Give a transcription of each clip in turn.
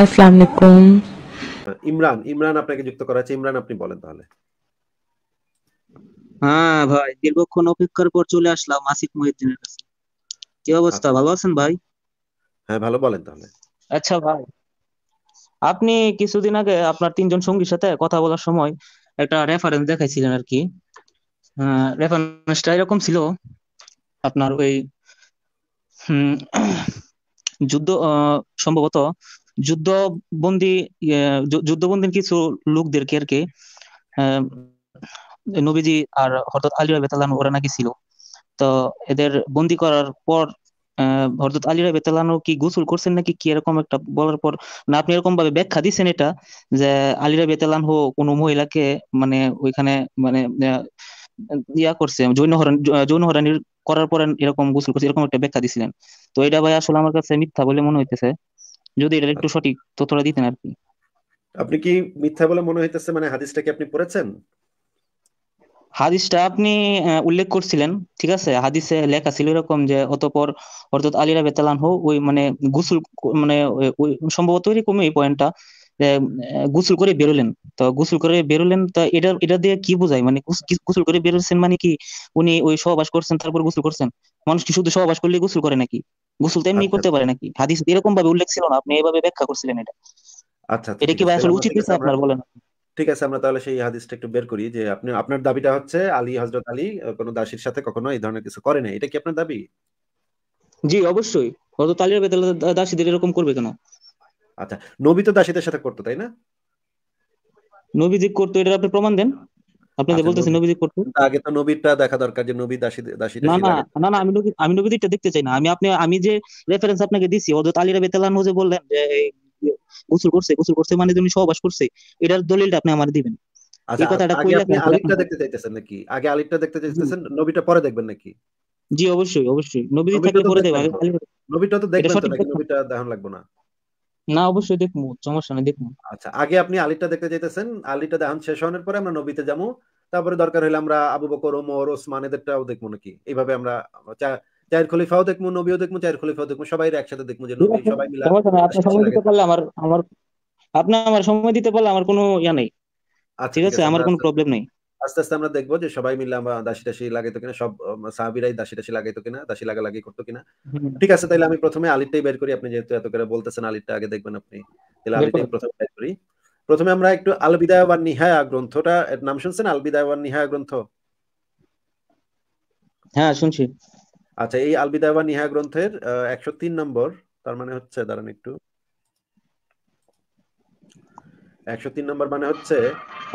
আসসালামু আলাইকুম ইমরান ইমরান আপনাকে যুক্ত করা আছে ইমরান আপনি বলেন তাহলে হ্যাঁ ভাই দীর্ঘক্ষণ অপেক্ষার পর চলে আসলাম আসিফ মহিউদ্দিনের কাছে কি অবস্থা আচ্ছা। ভালো আছেন ভাই হ্যাঁ ভালো বলেন তাহলে আচ্ছা ভাই আপনি কিছুদিন আগে আপনার তিনজন সঙ্গীর সাথে কথা বলার সময় একটা রেফারেন্স দেখাইছিলেন আর কি রেফারেন্সটা হ্যাঁ, এরকম ছিল আপনার ওই যুদ্ধ সম্ভবত যুদ্ধবন্দী যুদ্ধবন্দীর কিছু লোকদেরকে আর কি নবীজি আর হরদত আলী বেতালান ওরা নাকি ছিল তো এদের বন্দি করার পর হরদত আলী রাবেতালানো কি গোসল করছেন নাকি কি এরকম একটা বলার পর না আপনি এরকম ভাবে ব্যাখ্যা দিচ্ছেন এটা যে আলী হো কোনো মহিলাকে মানে ওইখানে মানে ইয়া করছে জৈন হরণ জৈন হরানির করার পর এরকম গোসল করছে এরকম একটা ব্যাখ্যা দিছিলেন তো এটা ভাই আসলে আমার কাছে মিথ্যা বলে মনে হইতেছে যদি এটা একটু সঠিক তথ্যটা দিতেন আর কি আপনি কি মিথ্যা বলে মনে হইতেছে মানে হাদিসটা কি আপনি পড়েছেন হাদিসটা আপনি উল্লেখ করছিলেন ঠিক আছে হাদিসে লেখা ছিল এরকম যে অতপর অর্থাৎ আলী রাবে হো ওই মানে গুসুল মানে সম্ভবত এরকমই এই পয়েন্টটা গুসুল করে বেরোলেন তো গুসুল করে বেরোলেন তা এটা এটা দিয়ে কি বোঝায় মানে গুসুল করে বেরোচ্ছেন মানে কি উনি ওই সহবাস করছেন তারপর গুসুল করছেন মানুষ কি শুধু সহবাস করলে গুসুল করে নাকি গোসল তো এমনি আচ্ছা, করতে আচ্ছা। পারে নাকি হাদিস এরকম ভাবে উল্লেখ ছিল না আপনি এভাবে ব্যাখ্যা করছিলেন এটা আচ্ছা, আচ্ছা এটা কি ভাই আসলে উচিত হয়েছে আপনার বলেন ঠিক আছে আমরা তাহলে সেই হাদিসটা একটু বের করি যে আপনি আপনার দাবিটা হচ্ছে আলী হজরত আলী কোনো দাসীর সাথে কখনো এই ধরনের কিছু করে নাই এটা কি আপনার দাবি জি অবশ্যই হজরত আলীর রাবে দাসীদের এরকম করবে কেন আচ্ছা নবী তো দাসীদের সাথে করতো তাই না নবী যে করতো এটার আপনি প্রমাণ দেন আপনাদের আচ্ছা, বলতেছি নবীজি করতে আগে তো নবীরটা দেখা দরকার যে নবী দাসী দাসী না না না না আমি নবী আমি নবীদিকটা দেখতে চাই না আমি আপনি আমি যে রেফারেন্স আপনাকে দিছি হযরত আলী রাদিয়াল্লাহু যে বললেন যে গোসল করছে গোসল করছে মানে তুমি সহবাস করছে এটার দলিলটা আপনি আমারে দিবেন আচ্ছা, এই কথাটা কইলা আপনি আলিকটা দেখতে চাইতেছেন নাকি আগে আলিকটা দেখতে চাইতেছেন নবীটা পরে দেখবেন নাকি জি অবশ্যই অবশ্যই নবীজি থাকলে পরে দেখবেন নবীটা তো দেখবেন তো নাকি নবীটা দেখান লাগবে না না অবশ্যই দেখবো সমস্যা নেই দেখবো আচ্ছা আগে আপনি আলিটা দেখতে চাইতেছেন আলিটা দেখান শেষ হওয়ার পরে আমরা নবীতে যাবো তারপরে দরকার হলে আমরা আবু বকর ওমর ওসমান এদেরটাও দেখবো নাকি এইভাবে আমরা চায়ের খলিফাও দেখবো নবীও দেখবো চায়ের খলিফাও দেখবো সবাই একসাথে দেখবো যে নবী সবাই মিলে আপনি সময় দিতে পারলে আমার আমার আপনি আমার সময় দিতে পারলে আমার কোনো ইয়া নেই আচ্ছা, ঠিক আছে আমার কোনো প্রবলেম নেই আস্তে আস্তে আমরা দেখবো যে সবাই মিলে আমরা দাসি টাসি লাগাইতো কিনা সব সাহাবিরাই দাসি টাসি লাগাইতো কিনা দাসি লাগা লাগি করতো কিনা ঠিক আছে তাহলে আমি প্রথমে আলিরটাই বের করি আপনি যেহেতু এত করে বলতেছেন আলিরটা আগে দেখবেন আপনি তাহলে আলিরটাই প্রথমে বের করি প্রথমে আমরা একটু আল বিদায় বা নিহায়া গ্রন্থটা এর নাম শুনছেন আল বিদায় বা নিহায়া গ্রন্থ হ্যাঁ শুনছি আচ্ছা এই আল বিদায় বা নিহায়া গ্রন্থের একশো তিন নম্বর তার মানে হচ্ছে দাঁড়ান একটু একশো তিন নম্বর মানে হচ্ছে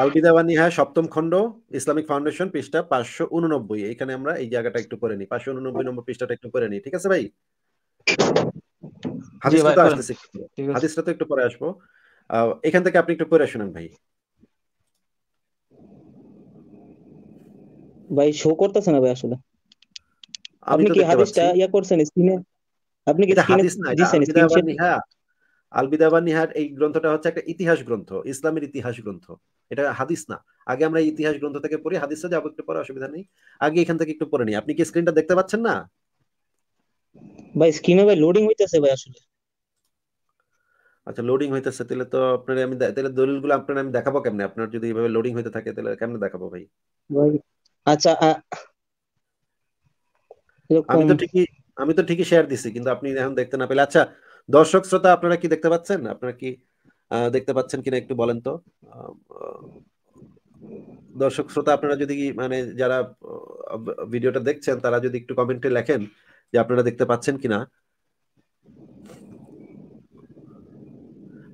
আলবিদা বানিহা সপ্তম খণ্ড ইসলামিক ফাউন্ডেশন পৃষ্ঠা পাঁচশো উননব্বই এখানে আমরা এই জায়গাটা একটু করে নিই পাঁচশো উননব্বই নম্বর পৃষ্ঠাটা একটু করে নিই ঠিক আছে ভাই হাদিসটা তো একটু পরে আসবো এখান থেকে আপনি একটু করে শুনেন ভাই ভাই শো করতেছে না ভাই আসলে আপনি কি হাদিসটা ইয়া করছেন স্ক্রিনে আপনি কি স্ক্রিনে হ্যাঁ আলবিদা বা নিহার এই গ্রন্থটা হচ্ছে একটা ইতিহাস গ্রন্থ ইসলামের ইতিহাস গ্রন্থ এটা হাদিস না আগে আমরা ইতিহাস গ্রন্থ থেকে পড়ি হাদিসটা যাবো একটু পরে অসুবিধা নেই আগে এখান থেকে একটু পড়ে নি আপনি কি স্ক্রিনটা দেখতে পাচ্ছেন না ভাই স্ক্রিনে ভাই লোডিং হইতাছে ভাই আসলে আচ্ছা লোডিং হইতেছে তাহলে তো আপনার আমি তাহলে দলিলগুলো আপনার আমি দেখাবো কেমনে আপনার যদি লোডিং হইতে থাকে তাহলে কেমনে দেখাবো ভাই আচ্ছা আমি তো ঠিকই আমি তো ঠিকই শেয়ার দিছি কিন্তু আপনি এখন দেখতে না পেলে আচ্ছা দর্শক শ্রোতা আপনারা কি দেখতে পাচ্ছেন আপনারা কি দেখতে পাচ্ছেন কিনা একটু বলেন তো দর্শক শ্রোতা আপনারা যদি মানে যারা ভিডিওটা দেখছেন তারা যদি একটু কমেন্টে লেখেন যে আপনারা দেখতে পাচ্ছেন কিনা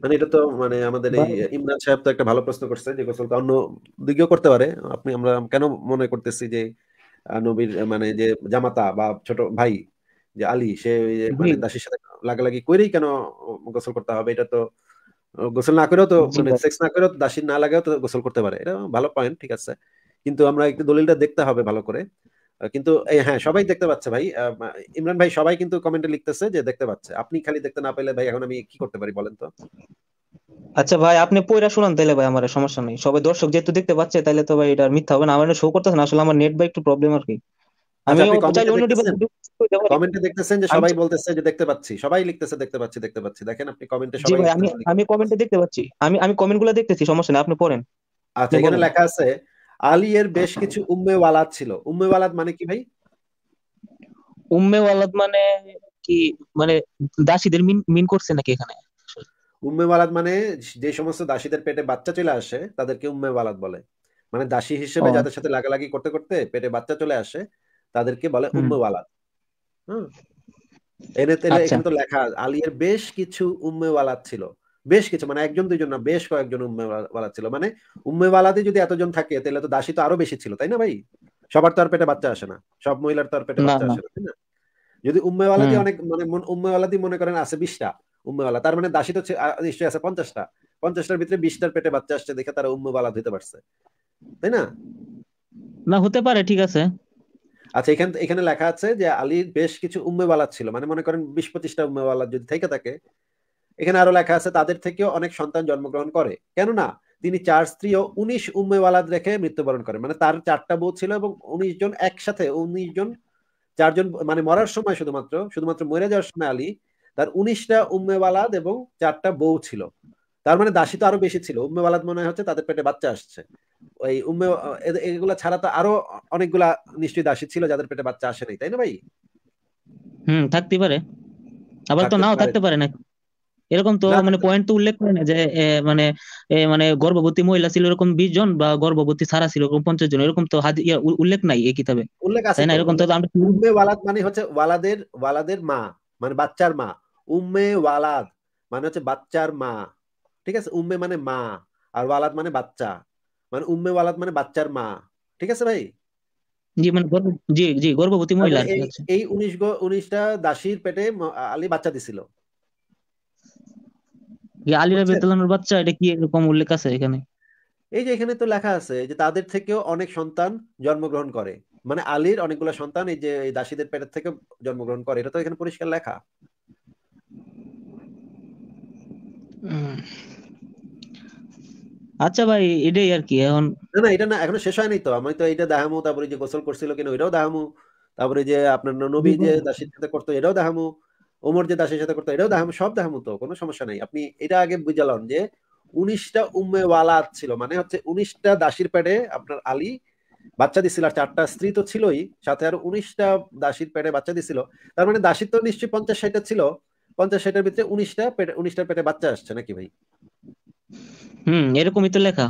মানে এটা তো মানে আমাদের এই ইমরান সাহেব তো একটা ভালো প্রশ্ন করছে যে গোসলটা অন্য দিকেও করতে পারে আপনি আমরা কেন মনে করতেছি যে নবীর মানে যে জামাতা বা ছোট ভাই যে আলী সে মানে সাথে লাগালাগি করেই কেন গোসল করতে হবে এটা তো গোসল না করেও তো মানে সেক্স না করেও দাসী না লাগেও তো গোসল করতে পারে এটা ভালো পয়েন্ট ঠিক আছে কিন্তু আমরা একটু দলিলটা দেখতে হবে ভালো করে কিন্তু হ্যাঁ সবাই দেখতে পাচ্ছে ভাই ইমরান ভাই সবাই কিন্তু কমেন্টে লিখতেছে যে দেখতে পাচ্ছে আপনি খালি দেখতে না পেলে ভাই এখন আমি কি করতে পারি বলেন তো আচ্ছা ভাই আপনি পয়রা শুনান তাহলে ভাই আমার সমস্যা নেই সবাই দর্শক যেহেতু দেখতে পাচ্ছে তাহলে তো ভাই এটা মিথ্যা হবে না আমার শো করতেছে না আসলে আমার নেট বা একটু প্রবলেম আর কি বেশ আচ্ছা। কিছু ছিল মানে কি ভাই মানে কি মানে দাসীদের মিন করছে নাকি এখানে মানে যে সমস্ত দাসীদের পেটে বাচ্চা চলে আসে তাদেরকে উম্মে ওয়ালাদ বলে মানে দাসী হিসেবে যাদের সাথে লাগালাগি করতে করতে পেটে বাচ্চা চলে আসে তাদেরকে বলে উম্মে ওয়ালাদ এনে এনেতে আচ্ছা। এখানে তো লেখা আলিয়ের বেশ কিছু উম্মে ছিল বেশ কিছু মানে একজন দুইজন না বেশ কয়েকজন উম্মেওয়ালা ছিল মানে উম্মেওয়ালাতে যদি এতজন থাকে তাহলে তো দাসী তো আরো বেশি ছিল তাই না ভাই সবার তো আর পেটে বাচ্চা আসে না সব মহিলার তো আর পেটে বাচ্চা আসে না তাই না যদি উম্মেওয়ালাদি অনেক মানে উম্মেওয়ালাদি মনে করেন আছে বিশটা উম্মেওয়ালা তার মানে দাসী তো নিশ্চয়ই আছে পঞ্চাশটা পঞ্চাশটার ভিতরে বিশটার পেটে বাচ্চা আসছে দেখে তারা উম্মেওয়ালা হইতে পারছে তাই না না হতে পারে ঠিক আছে আচ্ছা এখান এখানে লেখা আছে যে আলীর বেশ কিছু উম্মেওয়ালা ছিল মানে মনে করেন বিশ পঁচিশটা উম্মেওয়ালা যদি থেকে থাকে এখানে আরো লেখা আছে তাদের থেকেও অনেক সন্তান জন্মগ্রহণ করে কেননা তিনি চার স্ত্রী ও উনিশ উম্মেওয়ালাদ রেখে মৃত্যুবরণ করেন মানে তার চারটা বউ ছিল এবং উনিশ জন একসাথে উনিশ জন চারজন মানে মরার সময় শুধুমাত্র শুধুমাত্র মরে যাওয়ার সময় আলী তার উনিশটা উম্মেওয়ালাদ এবং চারটা বউ ছিল তার মানে দাসী তো আরো বেশি ছিল উম্মে বালাদ মনে হচ্ছে তাদের পেটে বাচ্চা আসছে ওই উম্মে এগুলা ছাড়া তো আরো অনেকগুলা নিশ্চয়ই দাসী ছিল যাদের পেটে বাচ্চা আসে নাই তাই না ভাই হুম থাকতে পারে আবার তো নাও থাকতে পারে না এরকম তো মানে পয়েন্ট তো উল্লেখ করে না যে মানে মানে গর্ভবতী মহিলা ছিল এরকম বিশ জন বা গর্ভবতী সারা ছিল এরকম পঞ্চাশ জন এরকম তো উল্লেখ নাই এই কিতাবে উল্লেখ আছে না এরকম তো উম্মে ওয়ালাদ মানে হচ্ছে ওয়ালাদের ওয়ালাদের মা মানে বাচ্চার মা উম্মে ওয়ালাদ মানে হচ্ছে বাচ্চার মা ঠিক আছে উম্মে মানে মা আর ওয়ালাদ মানে বাচ্চা মানে উম্মে ওয়ালাদ মানে বাচ্চার মা ঠিক আছে ভাই জি মানে জি জি গর্ভবতী মহিলা আচ্ছা। এই উনিশ উনিশটা দাসীর পেটে আলী বাচ্চা দিছিল আলী রাবিয়াতুল্লাহর বাচ্চা এটা কি এরকম উল্লেখ আছে এখানে এই যে এখানে তো লেখা আছে যে তাদের থেকেও অনেক সন্তান জন্মগ্রহণ করে মানে আলীর অনেকগুলো সন্তান এই যে দাসীদের পেটের থেকে জন্মগ্রহণ করে এটা তো এখানে পরিষ্কার লেখা আচ্ছা ভাই এটাই আর কি এখন না না এটা না এখনো শেষ হয়নি তো আমি তো এটা দাহামু তারপরে যে গোসল করছিল কিনা ওইটাও দাহামু তারপরে যে আপনার নবী যে দাসের সাথে করতো এটাও দাহামু ওমর যে দাসের সাথে করতো এটাও দাহামু সব দাহামু তো কোনো সমস্যা নাই আপনি এটা আগে বুঝালাম যে উনিশটা উম্মে ওয়ালা ছিল মানে হচ্ছে উনিশটা দাসির পেটে আপনার আলী বাচ্চা দিছিল আর চারটা স্ত্রী তো ছিলই সাথে আর উনিশটা দাসির পেটে বাচ্চা দিছিল তার মানে দাসির তো নিশ্চয়ই পঞ্চাশ ষাটটা ছিল পঞ্চাশ ষাটের ভিতরে উনিশটা পেটে উনিশটার পেটে বাচ্চা আসছে নাকি ভাই হুম এরকমই তো লেখা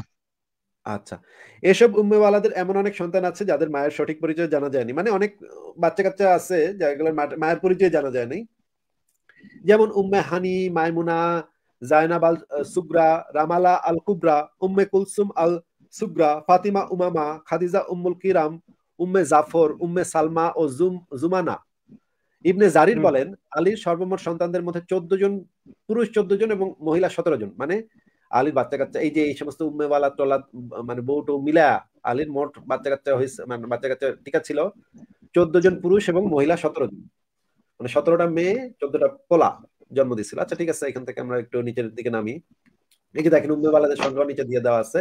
আচ্ছা এসব উম্মেওয়ালাদের এমন অনেক সন্তান আছে যাদের মায়ের সঠিক পরিচয় জানা যায়নি মানে অনেক বাচ্চা কাচ্চা আছে যাগুলোর মায়ের পরিচয় জানা যায় নাই যেমন উম্মে হানি মাইমুনা জায়নাব আল সুগরা রামালা আল কুবরা উম্মে কুলসুম আল সুগরা Fatima Umama Khadija Ummul Kiram Umme Jafar Umme Salma ও জুম জুমানা ইবনে জারির বলেন আলীর সর্বমোট সন্তানদের মধ্যে চোদ্দ জন পুরুষ চোদ্দ জন এবং মহিলা সতেরো জন মানে আলীর বাচ্চা কাচ্চা এই যে এই সমস্ত উম্মেওয়ালা টলা মানে বউটো মিলা আলীর মোট বাচ্চা কাচ্চা হয়েছে মানে বাচ্চা কাচ্চা টিকা ছিল চোদ্দ জন পুরুষ এবং মহিলা সতেরো জন মানে সতেরোটা মেয়ে চোদ্দটা পোলা জন্ম দিয়েছিল আচ্ছা ঠিক আছে এখান থেকে আমরা একটু নিচের দিকে নামি এই যে দেখেন উম্মেওয়ালাদের সংখ্যা নিচে দিয়ে দেওয়া আছে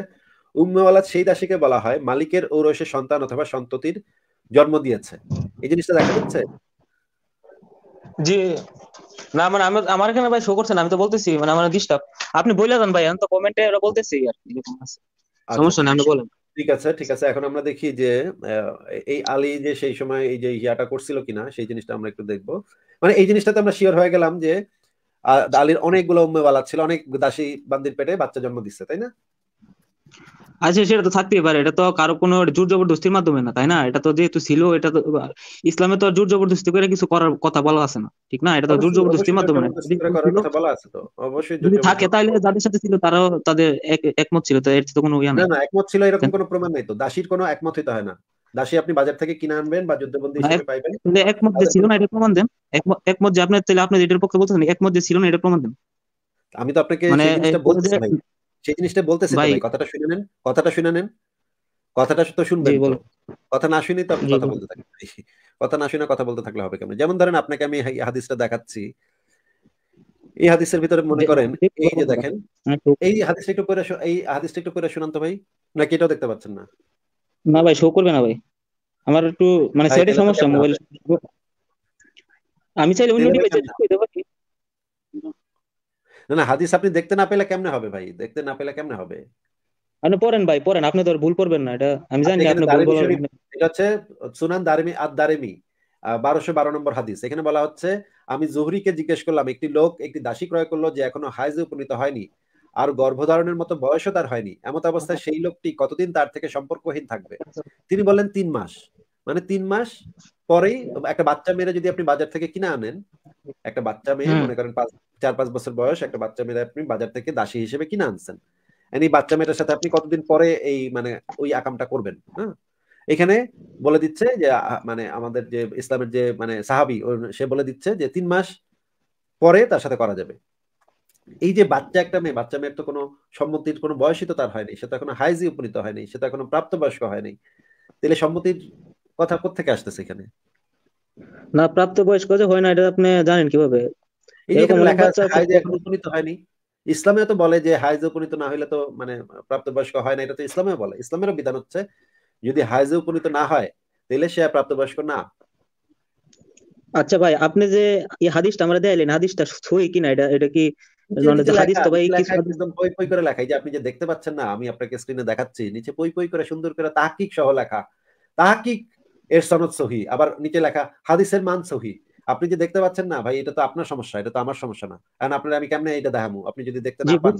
উম্মেওয়ালা সেই দাসীকে বলা হয় মালিকের ঔরসে সন্তান অথবা সন্ততির জন্ম দিয়েছে এই জিনিসটা দেখা যাচ্ছে জি না মানে আমার আমার এখানে ভাই শো করছে না আমি তো বলতেছি মানে আমার ডিস্টার্ব আপনি বলে দেন ভাই আমি তো কমেন্টে ওরা বলতেছি আর এরকম আছে আচ্ছা, সমস্যা নাই আপনি বলেন ঠিক আছে ঠিক আছে এখন আমরা দেখি যে এই আলী যে সেই সময় এই যে ইয়াটা করছিল কিনা সেই জিনিসটা আমরা একটু দেখব মানে এই জিনিসটাতে আমরা শিওর হয়ে গেলাম যে আলীর অনেকগুলো উম্মেবালা ছিল অনেক দাসী বান্দির পেটে বাচ্চা জন্ম দিচ্ছে তাই না আচ্ছা সেটা তো থাকতেই পারে এটা তো কারো কোনো জোর জবরদস্তির মাধ্যমে না তাই না এটা তো যেহেতু ছিল এটা তো ইসলামে তো জোর জবরদস্তি করে কিছু করার কথা বলা আছে না ঠিক না এটা তো জোর জবরদস্তির মাধ্যমে না থাকে তাহলে যাদের সাথে ছিল তারাও তাদের একমত ছিল তো এর তো কোনো ইয়া না একমত ছিল এরকম হ্যাঁ। কোনো প্রমাণ নাই তো দাসীর কোনো একমত হইতে হয় না দাসী আপনি বাজার থেকে কিনে আনবেন বা যুদ্ধবন্দী হিসেবে পাইবেন একমত যে ছিল না এটা প্রমাণ দেন একমত যে আপনি তাহলে আপনি এটার পক্ষে বলতেছেন একমত যে ছিল না এটা প্রমাণ দেন আমি তো আপনাকে মানে সেই জিনিসটা বলতেছে ভাই কথাটা শুনে নেন কথাটা শুনে নেন কথাটা তো শুনবেন কথা না শুনি তো আপনি কথা বলতে থাকেন কথা না শুনে কথা বলতে থাকলে হবে কেমন যেমন ধরেন আপনাকে আমি হাদিসটা দেখাচ্ছি এই হাদিসের ভিতরে মনে করেন এই যে দেখেন হ্যাঁ, এই হাদিসটা একটু পড়ে এই হাদিসটা একটু পড়ে শুনান তো ভাই নাকি এটাও দেখতে পাচ্ছেন না না ভাই শো করবে না ভাই আমার একটু মানে সেটের সমস্যা মোবাইল আমি চাইলে অন্য ডিভাইসে দেখতে পারি না না হাদিস আপনি দেখতে না পেলে কেমনে হবে ভাই দেখতে না পেলে কেমনে হবে আপনি পড়েন ভাই পড়েন আপনি তো ভুল করবেন না এটা আমি জানি আপনি ভুল মানে- এটা হচ্ছে সুনান দারিমি দারিমি বারোশো বারো নম্বর হাদিস এখানে বলা হচ্ছে আমি জুহরিকে জিজ্ঞেস করলাম একটি লোক একটি দাসী ক্রয় করলো যে এখনো হাইজে উপনীত হয়নি আর গর্ভধারণের মতো বয়সও তার হয়নি এমত অবস্থায় সেই লোকটি কতদিন তার থেকে সম্পর্কহীন থাকবে তিনি বলেন তিন মাস মানে তিন মাস পরেই একটা বাচ্চা মেরে যদি আপনি বাজার থেকে কিনে আনেন একটা বাচ্চা মেয়ে মনে করেন পাঁচ চার পাঁচ বছর বয়স একটা বাচ্চা মেয়ে আপনি বাজার থেকে দাসী হিসেবে কিনে আনছেন এই বাচ্চা মেয়েটার সাথে আপনি কতদিন পরে এই মানে ওই আকামটা করবেন হ্যাঁ এখানে বলে দিচ্ছে যে মানে আমাদের যে ইসলামের যে মানে সাহাবি সে বলে দিচ্ছে যে তিন মাস পরে তার সাথে করা যাবে এই যে বাচ্চা একটা মেয়ে বাচ্চা মেয়ের তো কোনো সম্মতির কোনো বয়সই তো তার হয়নি সে তো এখনো হাইজি উপনীত হয়নি সে তো এখনো প্রাপ্তবয়স্ক হয়নি তাহলে সম্মতির কথা কোথেকে আসতেছে এখানে না প্রাপ্ত বয়স্ক যে হয় না এটা আপনি জানেন কিভাবে এরকম লেখা হাইজ এখন উপনীত হয়নি ইসলামে তো বলে যে হাইজ উপনীত না হইলে তো মানে প্রাপ্তবয়স্ক হয় না এটা তো ইসলামে বলে ইসলামের বিধান হচ্ছে যদি হাইজে উপনীত না হয় তাহলে সে প্রাপ্তবয়স্ক না আচ্ছা ভাই আপনি যে এই হাদিসটা আমরা দেখাইলেন হাদিসটা সহি কিনা এটা এটা কি মানে হাদিস তো ভাই কি একদম পই পই করে লেখা যে আপনি যে দেখতে পাচ্ছেন না আমি আপনাকে স্ক্রিনে দেখাচ্ছি নিচে পই পই করে সুন্দর করে তাহকিক সহ লেখা তাহকিক এর সনদ সহি আবার নিচে লেখা হাদিসের মান সহি আপনি যে দেখতে পাচ্ছেন না ভাই এটা তো আপনার সমস্যা এটা তো আমার সমস্যা না কারণ আপনার আমি কেমনে এটা দেখামু আপনি যদি দেখতে না পান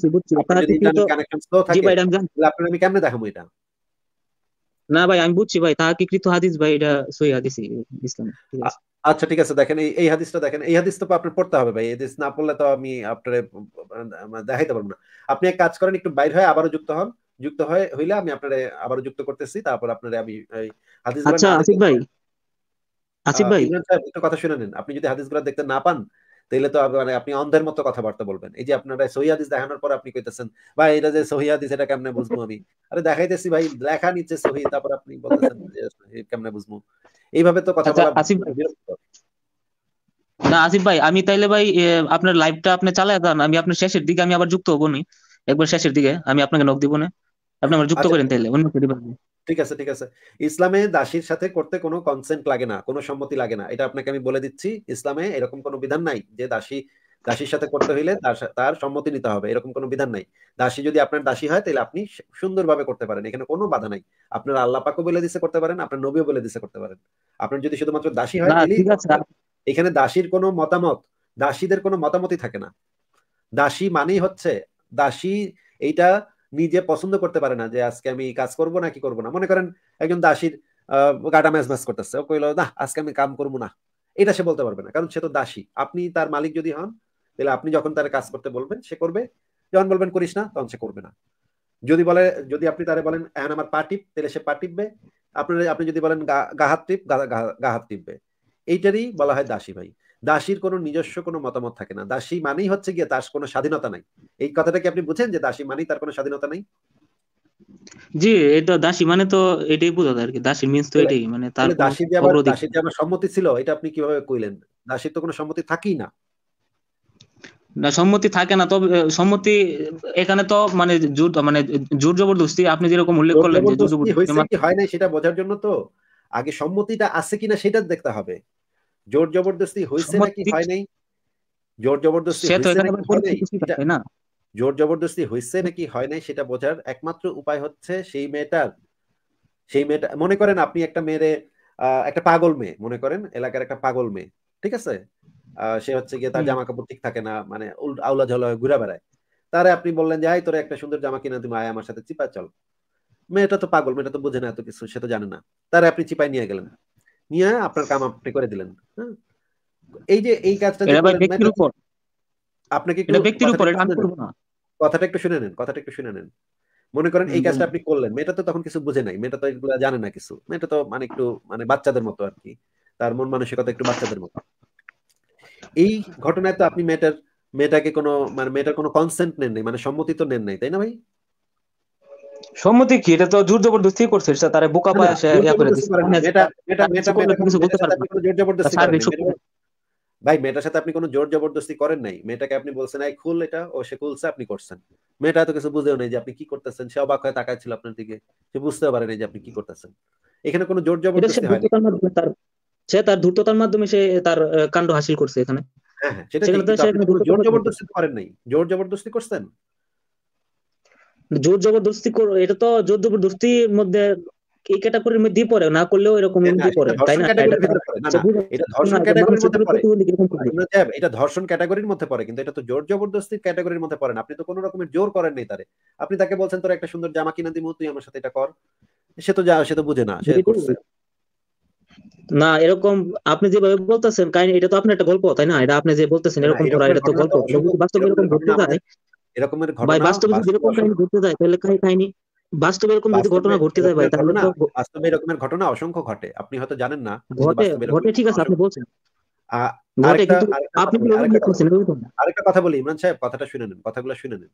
আপনার আমি কেমনে দেখামু এটা না ভাই আমি বুঝছি ভাই তাহাকিকৃত হাদিস ভাই এটা সহি ইসলাম আচ্ছা ঠিক আছে দেখেন এই এই হাদিসটা দেখেন এই হাদিস তো আপনার পড়তে হবে ভাই এই হাদিস না পড়লে তো আমি আপনার দেখাইতে পারবো না আপনি এক কাজ করেন একটু বাইরে হয়ে আবারও যুক্ত হন যুক্ত হয় হইলে আমি আপনারে আবার যুক্ত করতেছি তারপর আপনারে আমি হাদিস আচ্ছা আসিফ ভাই আসিফ ভাই একটু কথা শুনে নিন আপনি যদি হাদিসগুলো দেখতে না পান তাহলে তো মানে আপনি অন্ধের মতো কথাবার্তা বলবেন এই যে আপনারা সহি হাদিস দেখানোর পর আপনি কইতেছেন ভাই এটা যে সহি হাদিস এটা কেমনে বুঝবো আমি আরে দেখাইতেছি ভাই লেখা নিচ্ছে সহি তারপর আপনি বলতেছেন যে কেমনে বুঝবো এইভাবে তো কথা আচ্ছা, বলা আসিফ না আসিফ ভাই আমি তাইলে ভাই আপনার লাইভটা আপনি চালায় দেন আমি আপনার শেষের দিকে আমি আবার যুক্ত হবনি একবার শেষের দিকে আমি আপনাকে নক দিব না আপনি আমার যুক্ত আচ্ছা, করেন তাহলে অন্য ডিপার্টমেন্ট ঠিক আছে ঠিক আছে ইসলামে দাসীর সাথে করতে কোনো কনসেন্ট লাগে না কোনো সম্মতি লাগে না এটা আপনাকে আমি বলে দিচ্ছি ইসলামে এরকম কোনো বিধান নাই যে দাসী দাসীর সাথে করতে হইলে তার সম্মতি নিতে হবে এরকম কোনো বিধান নাই দাসী যদি আপনার দাসী হয় তাহলে আপনি সুন্দরভাবে করতে পারেন এখানে কোনো বাধা নাই আপনার আল্লাহ পাকও বলে দিছে করতে পারেন আপনার নবীও বলে দিছে করতে পারেন আপনার যদি শুধুমাত্র দাসী হয় এখানে দাসীর কোনো মতামত দাসীদের কোনো মতামতই থাকে না দাসী মানেই হচ্ছে দাসী এইটা নিজে পছন্দ করতে পারে না যে আজকে আমি কাজ করব না কি করব না মনে করেন একজন দাসীর গাটা ম্যাচ ম্যাচ করতেছে ও কইল না আজকে আমি কাম করব না এটা সে বলতে পারবে না কারণ সে তো দাসী আপনি তার মালিক যদি হন তাহলে আপনি যখন তার কাজ করতে বলবেন সে করবে যখন বলবেন করিস না তখন সে করবে না যদি বলে যদি আপনি তারে বলেন এন হ্যাঁ, আমার পা টিপ তাহলে সে পা টিপবে আপনার আপনি যদি বলেন গা হাত টিপ গাহাত টিপবে এইটারই বলা হয় দাসী ভাই দাসীর কোনো নিজস্ব কোনো মতামত থাকে না দাসী মানেই হচ্ছে গিয়ে তার কোনো স্বাধীনতা নাই এই কথাটা কি আপনি বুঝেন যে দাসী মানেই তার কোনো স্বাধীনতা নাই জি এটা দাসী মানে তো এটাই বোঝা যায় আর কি দাসী মিন্স তো এটাই মানে তার দাসী যে আমার দাসী যে আমার সম্মতি ছিল এটা আপনি কিভাবে কইলেন দাসীর তো কোনো সম্মতি থাকেই না না সম্মতি থাকে না তবে সম্মতি এখানে তো মানে জোর মানে জোর জবরদস্তি আপনি যেরকম উল্লেখ করলেন যে জোর জবরদস্তি মানে হয় না সেটা বোঝার জন্য তো আগে সম্মতিটা আছে কিনা সেটা দেখতে হবে জোর জবরদস্তি হয়েছে নাকি হয় নাই জোর জবরদস্তি জোর জবরদস্তি হয়েছে নাকি হয় নাই সেটা বোঝার একমাত্র উপায় হচ্ছে সেই মেয়েটার সেই মেয়েটা মনে করেন আপনি একটা মেয়েরে একটা পাগল মেয়ে মনে করেন এলাকার একটা পাগল মেয়ে ঠিক আছে সে হচ্ছে গিয়ে তার জামা কাপড় ঠিক থাকে না মানে আউলা ঝলা ঘুরে বেড়ায় তারে আপনি বললেন যে আয় তোরা একটা সুন্দর জামা কিনা তুমি আয় আমার সাথে চিপা চল মেয়েটা তো পাগল মেয়েটা তো বোঝে না এত কিছু সে তো জানে না তারে আপনি চিপাই নিয়ে গেলেন নিয়ে আপনার কাম আপনি করে দিলেন হ্যাঁ? এই যে এই কাজটা মানে আপনাকে কথাটা একটু শুনে নেন কথাটা একটু শুনে নেন মনে করেন এই কাজটা আপনি করলেন মেয়েটা তো তখন কিছু বুঝে নাই মেয়েটা তো এগুলো জানে না কিছু মেয়েটা তো মানে একটু মানে বাচ্চাদের মতো আর কি তার মন মানসিকতা একটু বাচ্চাদের মতো এই ঘটনায় তো আপনি মেয়েটার মেয়েটাকে কোনো মানে মেয়েটার কোনো কনসেন্ট নেন নাই মানে সম্মতি তো নেন নাই তাই না ভাই সম্মতি কি এটা তো জোর জবরদস্তি করছে সেটা তারে বোকা পায় সে ইয়া করে দিচ্ছে এটা এটা কিছু বলতে পারে জোর জবরদস্তি ভাই মেয়েটার সাথে আপনি কোনো জোর জবরদস্তি করেন নাই মেয়েটাকে আপনি বলছেন এই খুল এটা ও সে খুলছে আপনি করছেন মেয়েটা তো কিছু বুঝেও নাই যে আপনি কি করতেছেন সে অবাক হয়ে তাকায় আপনার দিকে সে বুঝতেও পারে নাই যে আপনি কি করতেছেন এখানে কোনো জোর জবরদস্তি হয় সে তার দ্রুততার মাধ্যমে সে তার কাণ্ড হাসিল করছে এখানে হ্যাঁ, হ্যাঁ সেটা জোর জবরদস্তি করেন নাই জোর জবরদস্তি করছেন জোর জবরদস্তি করো এটা তো জোর জবরদস্তির মধ্যে এই ক্যাটাগরির মধ্যে পড়ে না করলেও এরকম মধ্যে পড়ে তাই না এটা ধর্ষণ ক্যাটাগরির মধ্যে পড়ে এটা ধর্ষণ ক্যাটাগরির মধ্যে পড়ে কিন্তু এটা তো জোর জবরদস্তির ক্যাটাগরির মধ্যে পড়ে না আপনি তো কোনো রকমের জোর করেন নাই তারে আপনি তাকে বলছেন তোর একটা সুন্দর জামা কিনে দিমু তুই আমার সাথে এটা কর সে তো যা সে তো বুঝে না সে করছে না এরকম আপনি যেভাবে বলতেছেন কাহিনী এটা তো আপনার একটা গল্প তাই না এটা আপনি যে বলতেছেন এরকম করা এটা তো গল্প বাস্তবে এরকম ঘটতে পারে এরকমের ঘটনা বাস্তবে এরকম যদি ঘটনা ঘটতে যায় ভাই তাহলে বাস্তবে এরকমের ঘটনা অসংখ্য ঘটে আপনি হয়তো জানেন না ঘটে ঘটে ঠিক আছে আপনি বলছেন আরেকটা কথা বলি ইমরান সাহেব কথাটা শুনে নেন কথাগুলো শুনে নেন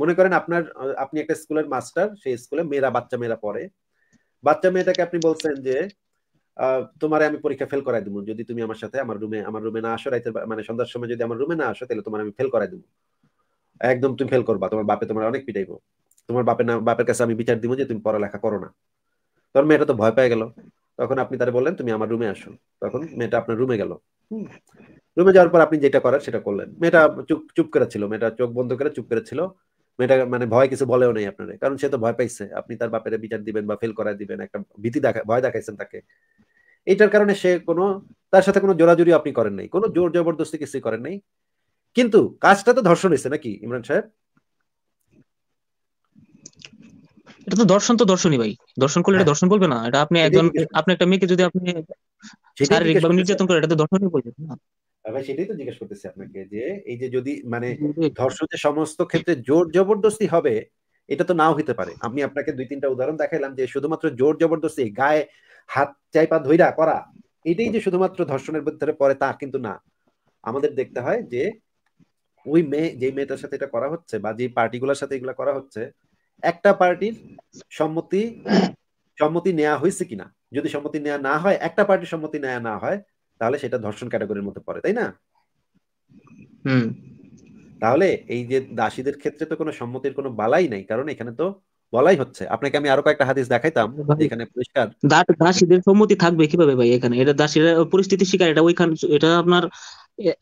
মনে করেন আপনার আপনি একটা স্কুলের মাস্টার সেই স্কুলে মেয়েরা বাচ্চা মেয়েরা পড়ে বাচ্চা মেয়েটাকে আপনি বলছেন যে তোমার আমি পরীক্ষা ফেল করাই দিব যদি তুমি আমার সাথে আমার রুমে আমার রুমে না আসো রাইতে মানে সন্ধ্যার সময় যদি আমার রুমে না আসো তাহলে তোমার আমি ফেল করাই দিবো একদম তুমি ফেল করবা তোমার বাপে তোমার অনেক পিটাইবো তোমার বাপের না বাপের কাছে আমি বিচার দিব যে তুমি পড়ালেখা করো না তোর মেয়েটা তো ভয় পেয়ে গেল তখন আপনি তারা বললেন তুমি আমার রুমে আসো তখন মেয়েটা আপনার রুমে গেল রুমে যাওয়ার পর আপনি যেটা করার সেটা করলেন মেয়েটা চুপ চুপ করে ছিল মেয়েটা চোখ বন্ধ করে চুপ করে ছিল মেয়েটা মানে ভয় কিছু বলেও নেই আপনার কারণ সে তো ভয় পাইছে আপনি তার বাপের বিচার দিবেন বা ফেল করায় দিবেন একটা ভীতি দেখা ভয় দেখাইছেন তাকে এটার কারণে সে কোনো তার সাথে কোনো জোরাজুরি আপনি করেন নাই কোনো জোর জবরদস্তি কিছুই করেন নাই কিন্তু কাজটা তো ধর্ষণ হয়েছে নাকি ইমরান সাহেব এটা তো তো ভাই করলে এটা হ্যাঁ। বলবে না এটা আপনি একজন আপনি একটা মেয়েকে যদি আপনি শারীরিক ভাবে নির্যাতন করে এটা তো বলবে না হ্যাঁ ভাই সেটাই তো জিজ্ঞেস করতেছি আপনাকে যে এই যে যদি মানে সমস্ত ক্ষেত্রে জোর জবরদস্তি হবে এটা তো নাও হতে পারে আমি আপনাকে দুই তিনটা উদাহরণ দেখাইলাম যে শুধুমাত্র জোর জবরদস্তি গায়ে হাত চাই পা ধইরা করা এটাই যে শুধুমাত্র ধর্ষণের ভিতরে পড়ে তা কিন্তু না আমাদের দেখতে হয় যে ওই মেয়ে যে মেয়েটার সাথে এটা করা হচ্ছে বা যে পার্টিগুলোর সাথে এগুলো করা হচ্ছে একটা পার্টির সম্মতি সম্মতি নেওয়া হয়েছে কিনা যদি সম্মতি নেওয়া না হয় একটা পার্টির সম্মতি নেওয়া না হয় তাহলে সেটা ধর্ষণ ক্যাটাগরির মধ্যে পড়ে তাই না তাহলে এই যে দাসীদের ক্ষেত্রে তো কোনো সম্মতির কোনো বালাই নাই কারণ এখানে তো বলাই হচ্ছে আপনাকে আমি আরো কয়েকটা হাদিস দেখাইতাম এখানে পরিষ্কার দাসীদের সম্মতি থাকবে কিভাবে ভাই এখানে এটা দাসীরা পরিস্থিতি শিকার এটা ওইখান এটা আপনার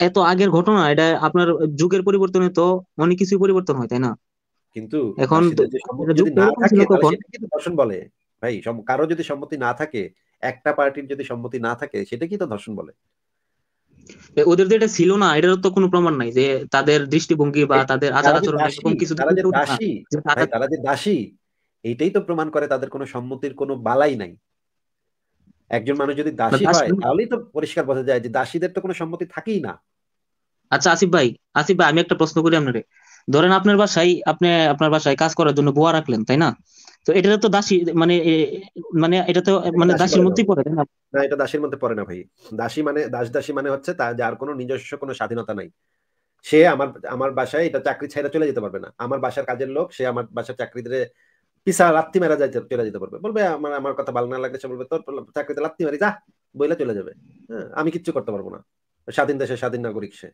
এত আগের ঘটনা এটা আপনার যুগের পরিবর্তনে তো অনেক কিছু পরিবর্তন হয় তাই না কিন্তু এখন ধর্ষণ বলে ভাই কারো যদি সম্মতি না থাকে একটা পার্টির যদি সম্মতি না থাকে সেটা কি তো ধর্ষণ বলে ওদের যে এটা ছিল না এটারও তো কোনো প্রমাণ নাই যে তাদের দৃষ্টিভঙ্গি বা তাদের আচার আচরণ কিছু তারা যে দাসী এইটাই তো প্রমাণ করে তাদের কোনো সম্মতির কোনো বালাই নাই একজন মানুষ যদি দাসী হয় তাহলেই তো পরিষ্কার বোঝা যায় যে দাসীদের তো কোনো সম্মতি থাকেই না আচ্ছা আসিফ ভাই আসিফ ভাই আমি একটা প্রশ্ন করি আপনারে ধরেন আপনার বাসায় আপনি আপনার বাসায় কাজ করার জন্য বুয়া রাখলেন তাই না তো এটা তো দাসী মানে মানে এটা তো মানে দাসীর মধ্যেই পড়ে না এটা দাসীর মধ্যে পড়ে না ভাই দাসী মানে দাস দাসী মানে হচ্ছে তার যার কোনো নিজস্ব কোনো স্বাধীনতা নাই সে আমার আমার বাসায় এটা চাকরি ছেড়ে চলে যেতে পারবে না আমার বাসার কাজের লোক সে আমার বাসার চাকরিদের পিসা লাত্তি মেরা যাইতে চলে যেতে পারবে বলবে মানে আমার কথা ভালো না লাগলে সে বলবে তোর চাকরিতে লাত্তি মারি যা বইলে চলে যাবে হ্যাঁ আমি কিচ্ছু করতে পারবো না স্বাধীন দেশে স্বাধীন নাগরিক সে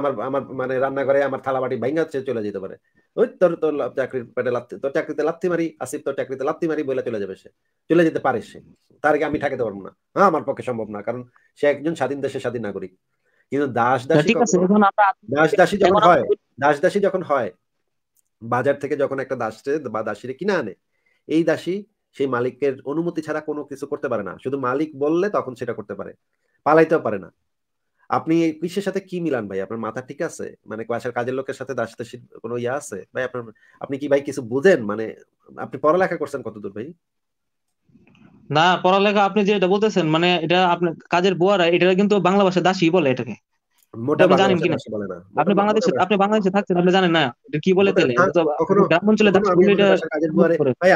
আমার আমার মানে রান্নাঘরে আমার থালা বাটি ভাঙ্গা চলে যেতে পারে ওই তোর তোর চাকরির পেটে লাত্তি তোর চাকরিতে লাত্তি মারি আসিফ তোর চাকরিতে লাত্তি মারি বইলে চলে যাবে সে চলে যেতে পারে সে তার আগে আমি ঠাকাতে পারবো না হ্যাঁ আমার পক্ষে সম্ভব না কারণ সে একজন স্বাধীন দেশের স্বাধীন নাগরিক কিন্তু দাস দাসী দাস দাসী যখন হয় দাস দাসী যখন হয় বাজার থেকে যখন একটা দাসে বা দাসীরে কিনে আনে এই দাসী সেই মালিকের অনুমতি ছাড়া কোনো কিছু করতে পারে না শুধু মালিক বললে তখন সেটা করতে পারে পালাইতেও পারে না আপনি এই কৃষির সাথে কি মিলান ভাই আপনার মাথা ঠিক আছে মানে বাসার কাজের লোকের সাথে দাস দাসীর কোনো ইয়ে আছে ভাই আপনার আপনি কি ভাই কিছু বুঝেন মানে আপনি পড়ালেখা করছেন কতদূর ভাই না পড়ালেখা আপনি যেটা বলতেছেন মানে এটা আপনার কাজের বোয়ারা এটা কিন্তু বাংলা ভাষায় দাসী বলে এটাকে হ্যাঁ,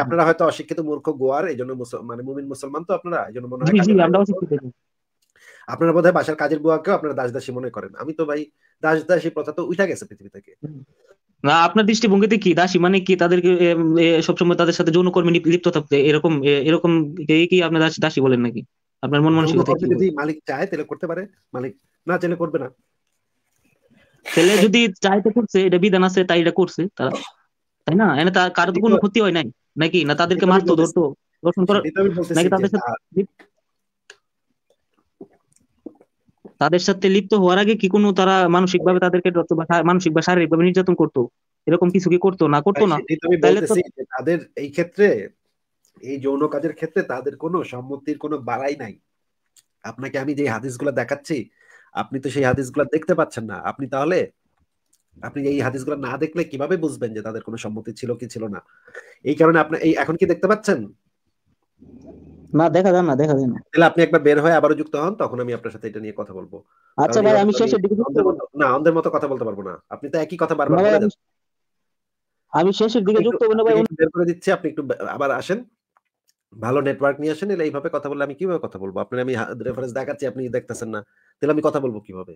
আপনারা হয়তো মানে হয় বোধহয় বাসার কাজের বুয়াকেও আপনারা দাস দাসী মনে করেন আমি তো ভাই দাস দাসী প্রথা তো উঠা গেছে পৃথিবী থেকে না আপনার দৃষ্টিভঙ্গিতে কি দাসী মানে কি তাদেরকে সবসময় তাদের সাথে যৌন কর্মী লিপ্ত থাকতে এরকম এরকম কি আপনি দাসী বলেন নাকি আপনার মন মানসিক যদি মালিক চায় তাহলে করতে পারে মালিক না জেনে করবে না ছেলে যদি চাইতে করছে এটা বিধান আছে তাই এটা করছে তারা তাই না এনে তার কারো কোনো ক্ষতি হয় নাই নাকি না তাদেরকে মারতো ধরতো দর্শন করা নাকি তাদের সাথে তাদের সাথে লিপ্ত হওয়ার আগে কি কোনো তারা মানসিক ভাবে তাদেরকে মানসিক বা শারীরিক ভাবে নির্যাতন করতো এরকম কিছু কি করতো না করতো না তাহলে তাদের এই ক্ষেত্রে এই যৌন কাজের ক্ষেত্রে তাদের কোনো সম্মতির কোনো বাড়াই নাই আপনাকে আমি যে হাদিসগুলো দেখাচ্ছি আপনি তো সেই হাদিসগুলো দেখতে পাচ্ছেন না আপনি তাহলে আপনি এই হাদিসগুলো না দেখলে কিভাবে বুঝবেন যে তাদের কোনো সম্মতি ছিল কি ছিল না এই কারণে আপনি এই এখন কি দেখতে পাচ্ছেন না দেখা না দেখা না তাহলে আপনি একবার বের হয়ে যুক্ত হন তখন আমি আপনার সাথে এটা নিয়ে কথা বলবো আচ্ছা ভাই আমি না অন্ধের মতো কথা বলতে পারবো না আপনি তো একই কথা বারবার বলে আমি শেষের দিকে যুক্ত হব না ভাই বের করে দিচ্ছি আপনি একটু আবার আসেন ভালো নেটওয়ার্ক নিয়ে আসেন এইভাবে কথা বললে আমি কিভাবে কথা বলবো আপনার আমি রেফারেন্স দেখাচ্ছি আপনি দেখতেছেন না তাহলে আমি কথা বলবো কিভাবে